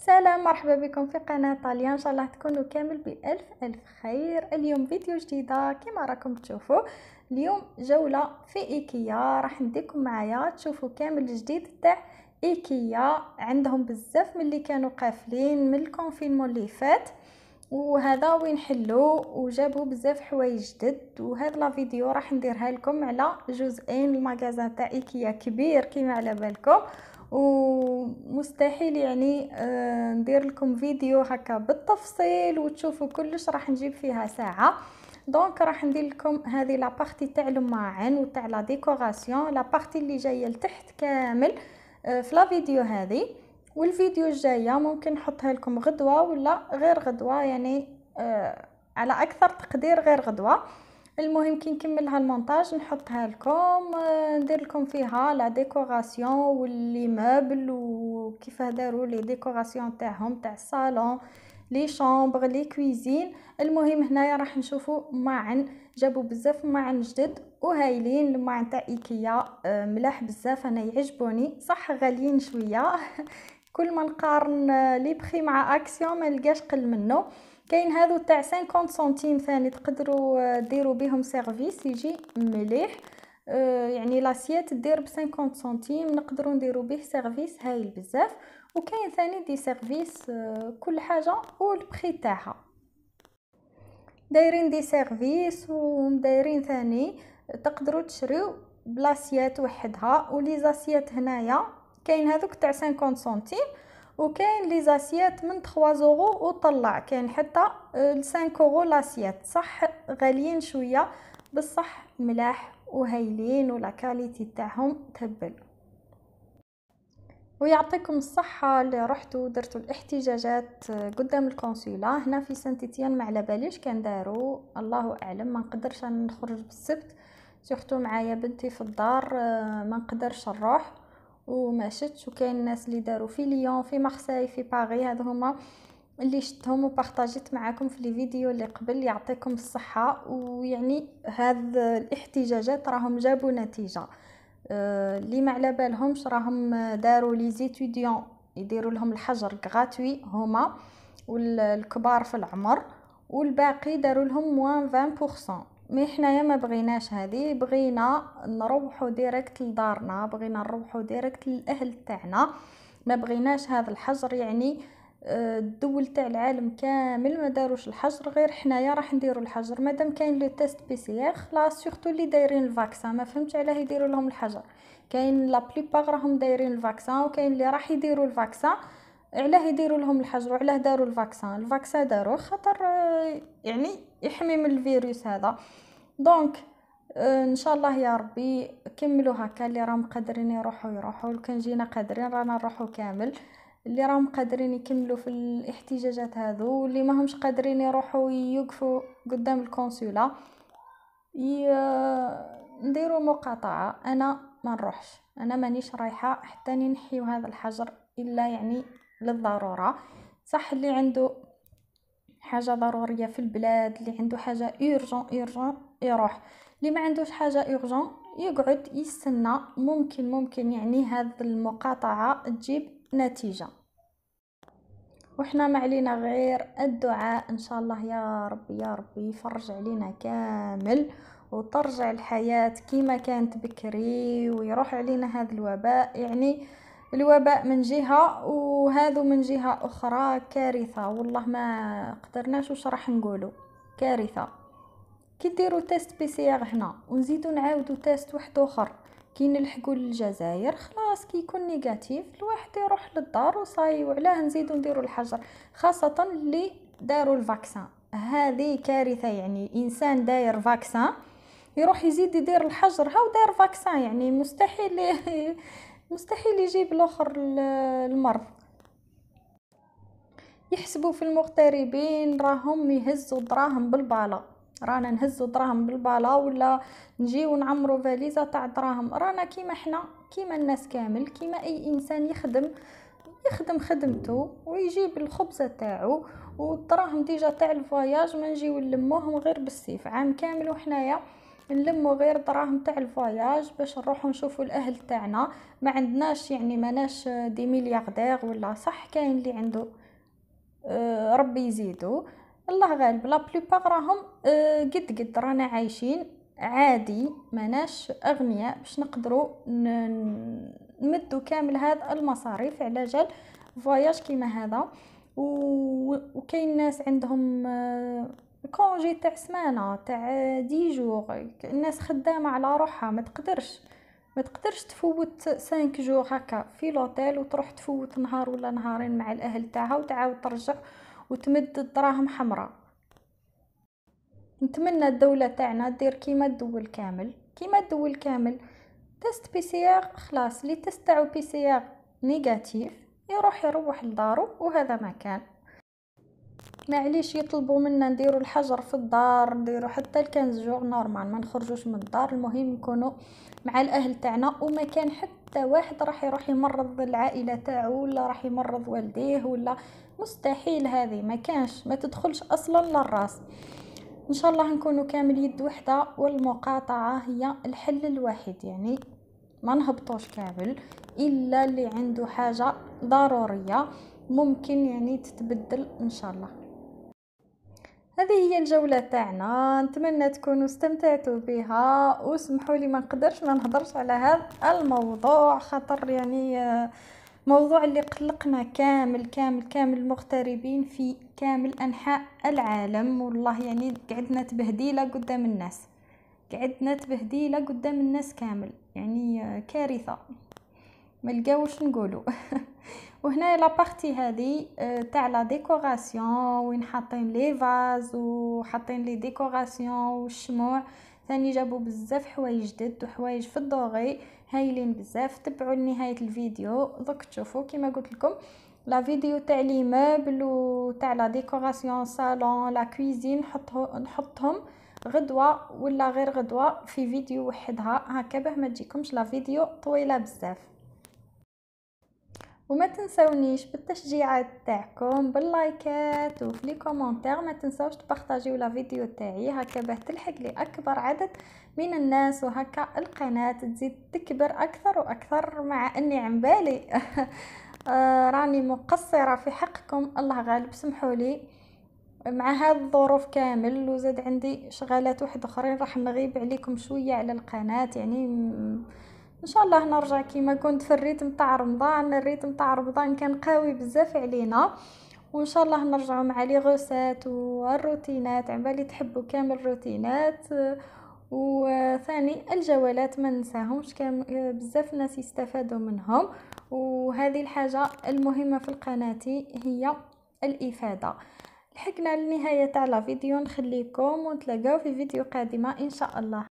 سلام مرحبا بكم في قناة طاليا ان شاء الله تكونوا كامل بألف ألف خير اليوم فيديو جديدة كما راكم تشوفوا اليوم جولة في إيكيا راح نديكم معايا تشوفوا كامل الجديد تاع إيكيا عندهم بزاف من اللي كانوا قافلين من الكونفينمون اللي فات وهذا وين حلو وجابوا بزاف حوايج جدد وهذا لا فيديو راح نديرها لكم على جزئين المغازه تاع ايكيا كبير كما على بالكم ومستحيل يعني آه، ندير لكم فيديو هكا بالتفصيل وتشوفوا كلش راح نجيب فيها ساعه دونك راح ندير لكم هذه لا بارتي تاع الماعن وتاع لا ديكوراسيون لا بارتي اللي جايه لتحت كامل آه، في لا فيديو هذه والفيديو الجايه ممكن نحطها لكم غدوه ولا غير غدوه يعني آه، على اكثر تقدير غير غدوه المهم كي نكمل هالمونتاج نحطها لكم آه، ندير لكم فيها لا ديكوراسيون واللي مابل وكيف داروا لي ديكوراسيون تاعهم تاع الصالون لي شومبر لي كويزين المهم هنايا راح نشوفوا معن جابوا بزاف معن جدد وهايلين المعن تاع ايكيا آه، ملاح بزاف انا يعجبوني صح غاليين شويه كل ما نقارن آه، لي بخي مع اكسيون ما نلقاش قل منه كاين هادو تاع 50 سنتيم ثاني تقدروا آه، ديروا بهم سيرفيس يجي مليح آه، يعني لاسيات دير ب 50 سنتيم نقدروا نديروا به سيرفيس هايل بزاف وكاين ثاني دي سيرفيس كل حاجه والبخي تاعها دايرين دي سيرفيس ودايرين ثاني تقدروا تشريو بلاسيات وحدها وليزاسيات هنايا كاين هذوك تاع 50 سنتيم وكاين لي زاسيات من 3 زورو وطلع كاين حتى ل 5 اورو لاسيات صح غاليين شويه بصح ملاح وهايلين ولا كاليتي تاعهم تهبل ويعطيكم الصحة اللي رحتوا درتوا الاحتجاجات قدام القنصلة هنا في سنتيتيان ما على باليش كان دارو الله اعلم ما نقدرش نخرج بالسبت سيختو معايا بنتي في الدار ما نقدرش نروح وما شتش وكاين الناس اللي داروا في ليون في مارساي في باريس هذو هما اللي شتهم وبارطاجيت معاكم في لي اللي قبل يعطيكم الصحه ويعني هاد الاحتجاجات راهم جابوا نتيجه آه، اللي لي ما على بالهمش راهم داروا لي زيتوديون يديروا لهم الحجر غراتوي هما والكبار في العمر والباقي داروا لهم موان 20% مي حنايا ما بغيناش هذه بغينا نروحو ديريكت لدارنا بغينا نروحو ديريكت للاهل تاعنا ما بغيناش هذا الحجر يعني آه، الدول تاع العالم كامل ما داروش الحجر غير حنايا راح نديرو الحجر مادام كاين لو تيست بي سي ار لا سورتو اللي دايرين الفاكسان ما فهمتش علاه يديروا لهم الحجر كاين لا بليبار راهم دايرين الفاكسان وكاين اللي راح يديروا الفاكسان علاه يديروا لهم الحجر وعلاه داروا الفاكسان الفاكسان داروه خاطر آه، يعني يحمي من الفيروس هذا دونك آه، ان شاء الله يا ربي كملوا هكا اللي راهم قادرين يروحوا يروحوا اللي كان جينا قادرين رانا نروحوا كامل اللي راهم قادرين يكملوا في الاحتجاجات هذو واللي ما همش قادرين يروحوا يوقفوا قدام الكونسولا ي... نديروا مقاطعه انا ما نروحش انا مانيش رايحه حتى نحيو هذا الحجر الا يعني للضروره صح اللي عنده حاجه ضروريه في البلاد اللي عنده حاجه اورجون اورجون يروح اللي ما عندوش حاجه اورجون يقعد يستنى ممكن ممكن يعني هذه المقاطعه تجيب نتيجه وحنا ما علينا غير الدعاء ان شاء الله يا ربي يا ربي يفرج علينا كامل وترجع الحياه كيما كانت بكري ويروح علينا هذا الوباء يعني الوباء من جهه وهذا من جهه اخرى كارثه والله ما قدرناش واش راح نقولوا كارثه كي ديروا تيست بي سي ار هنا ونزيدو نعاودو تيست واحد اخر كي نلحقوا للجزائر خلاص كي يكون نيجاتيف الواحد يروح للدار وصاي وعلاه نزيدو نديرو الحجر خاصه اللي داروا الفاكسان هذه كارثه يعني انسان داير فاكسان يروح يزيد يدير الحجر هاو داير فاكسان يعني مستحيل مستحيل يجيب الاخر المر يحسبوا في المغتربين راهم يهزوا دراهم بالبالا رانا نهزوا دراهم بالبالا ولا نجيو ونعمروا فاليزا تاع دراهم رانا كيما حنا كيما الناس كامل كيما اي انسان يخدم يخدم خدمته ويجيب الخبزه تاعو والدراهم ديجا تاع الفواياج ما نجيو نلموهم غير بالسيف عام كامل وحنايا نلمو غير دراهم تاع الفواياج باش نروحو نشوفو الاهل تاعنا ما عندناش يعني ماناش دي ملياردير ولا صح كاين اللي عنده أه، ربي يزيدو الله غالب لا بلوبار راهم أه، قد قد رانا عايشين عادي ماناش اغنياء باش نقدروا نمدو كامل هاد المصاريف على جال فواياج كيما هذا وكاين ناس عندهم أه، الكونجي تاع سمانه تاع دي جوغ الناس خدامه على روحها ما تقدرش ما تقدرش تفوت 5 جوغ هكا في لوتيل وتروح تفوت نهار ولا نهارين مع الاهل تاعها وتعاود ترجع وتمد الدراهم حمراء نتمنى الدوله تاعنا دير كيما الدول كامل كيما الدول كامل تست بي سي ار خلاص اللي تيست تاعو بي سي ار نيجاتيف يروح يروح لدارو وهذا ما كان معليش يطلبوا منا نديروا الحجر في الدار نديروا حتى الكنز جوغ نورمال ما نخرجوش من الدار المهم نكونوا مع الاهل تاعنا وما كان حتى واحد راح يروح يمرض العائله تاعو ولا راح يمرض والديه ولا مستحيل هذه ما كانش ما تدخلش اصلا للراس ان شاء الله نكونوا كامل يد وحده والمقاطعه هي الحل الوحيد يعني ما نهبطوش كامل الا اللي عنده حاجه ضروريه ممكن يعني تتبدل ان شاء الله هذه هي الجولة تاعنا نتمنى تكونوا استمتعتوا بها وسمحوا لي ما نقدرش ما نهضرش على هذا الموضوع خطر يعني آه، موضوع اللي قلقنا كامل كامل كامل المغتربين في كامل انحاء العالم والله يعني قعدنا تبهديله قدام الناس قعدنا تبهديله قدام الناس كامل يعني آه، كارثه ما نقولوا وهنا لا بارتي هذه آه، تاع لا ديكوراسيون وين حاطين لي فاز وحاطين لي ديكوراسيون والشموع ثاني جابوا بزاف حوايج جدد وحوايج في الدوغي هايلين بزاف تبعوا لنهايه الفيديو دوك تشوفوا كيما قلت لكم لا فيديو تاع لي ميبل وتاع لا ديكوراسيون صالون لا كويزين نحطهم نحطهم غدوه ولا غير غدوه في فيديو وحدها هكا باه ما تجيكمش لا فيديو طويله بزاف وما تنسونيش بالتشجيعات تاعكم باللايكات وفي لي كومونتير ما تنسوش تبارطاجيو لا فيديو تاعي هكا باه تلحق لي اكبر عدد من الناس وهكا القناه تزيد تكبر اكثر واكثر مع اني عم بالي آه، راني مقصره في حقكم الله غالب سمحوا لي مع هاد الظروف كامل وزاد عندي شغالات واحد اخرين راح نغيب عليكم شويه على القناه يعني ان شاء الله نرجع كيما كنت في الريتم تاع رمضان الريتم تاع رمضان كان قوي بزاف علينا وان شاء الله نرجع مع لي غوسات والروتينات عبالي تحبوا كامل الروتينات وثاني الجولات ما ننساهمش كان بزاف ناس يستفادوا منهم وهذه الحاجة المهمة في القناة هي الإفادة لحقنا لنهاية تاع لا فيديو نخليكم ونتلاقاو في فيديو قادمة إن شاء الله